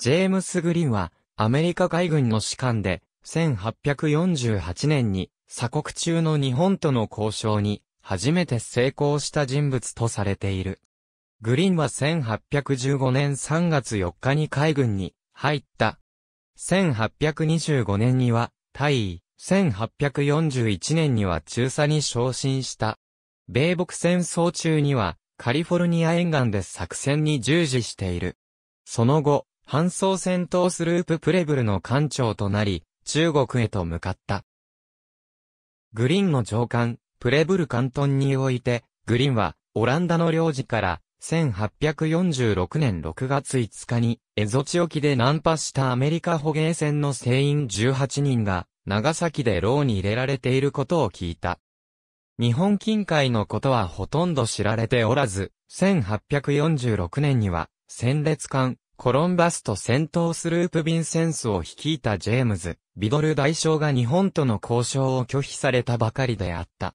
ジェームス・グリーンは、アメリカ海軍の士官で、1848年に、鎖国中の日本との交渉に、初めて成功した人物とされている。グリーンは1815年3月4日に海軍に入った。1825年には大尉、1841年には中佐に昇進した。米北戦争中にはカリフォルニア沿岸で作戦に従事している。その後、搬送戦闘スループプレブルの艦長となり、中国へと向かった。グリーンの上官、プレブル艦東において、グリーンは、オランダの領事から、1846年6月5日に、エゾチ沖で難破したアメリカ捕鯨船の船員18人が、長崎で牢に入れられていることを聞いた。日本近海のことはほとんど知られておらず、1846年には、戦列艦、コロンバスと戦闘スループ・ヴィンセンスを率いたジェームズ、ビドル大将が日本との交渉を拒否されたばかりであった。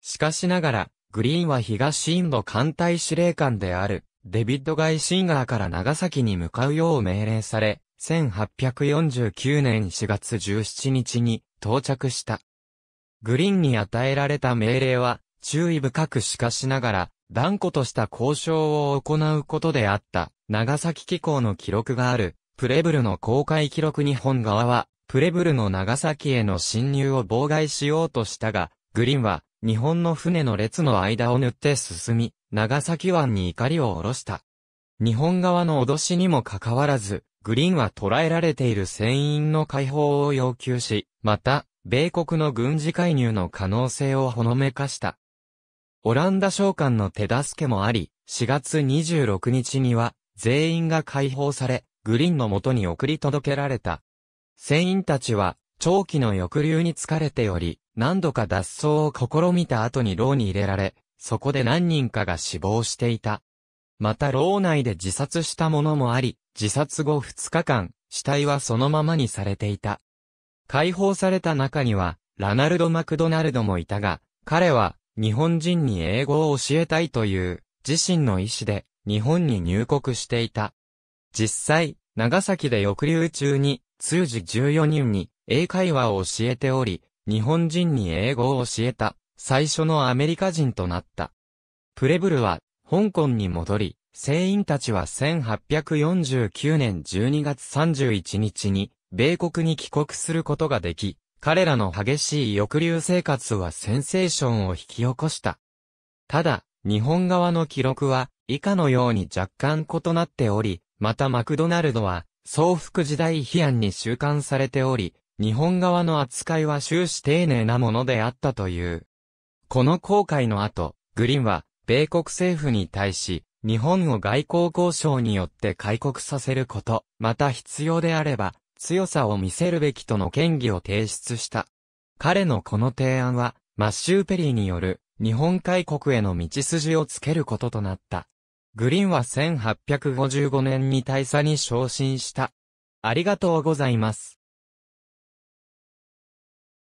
しかしながら、グリーンは東インド艦隊司令官である、デビッド・ガイ・シンガーから長崎に向かうよう命令され、1849年4月17日に到着した。グリーンに与えられた命令は、注意深くしかしながら、断固とした交渉を行うことであった、長崎機構の記録がある、プレブルの公開記録日本側は、プレブルの長崎への侵入を妨害しようとしたが、グリーンは、日本の船の列の間を塗って進み、長崎湾に怒りを下ろした。日本側の脅しにもかかわらず、グリーンは捕らえられている船員の解放を要求し、また、米国の軍事介入の可能性をほのめかした。オランダ商館の手助けもあり、4月26日には全員が解放され、グリーンの元に送り届けられた。船員たちは長期の抑留に疲れており、何度か脱走を試みた後に牢に入れられ、そこで何人かが死亡していた。また牢内で自殺した者もあり、自殺後2日間、死体はそのままにされていた。解放された中には、ラナルド・マクドナルドもいたが、彼は、日本人に英語を教えたいという自身の意思で日本に入国していた。実際、長崎で抑留中に通じ14人に英会話を教えており、日本人に英語を教えた最初のアメリカ人となった。プレブルは香港に戻り、船員たちは1849年12月31日に米国に帰国することができ、彼らの激しい抑留生活はセンセーションを引き起こした。ただ、日本側の記録は以下のように若干異なっており、またマクドナルドは、総福時代批判に収監されており、日本側の扱いは終始丁寧なものであったという。この後悔の後、グリーンは、米国政府に対し、日本を外交交渉によって開国させること、また必要であれば、強さを見せるべきとの権威を提出した。彼のこの提案は、マッシュー・ペリーによる日本海国への道筋をつけることとなった。グリーンは1855年に大佐に昇進した。ありがとうございます。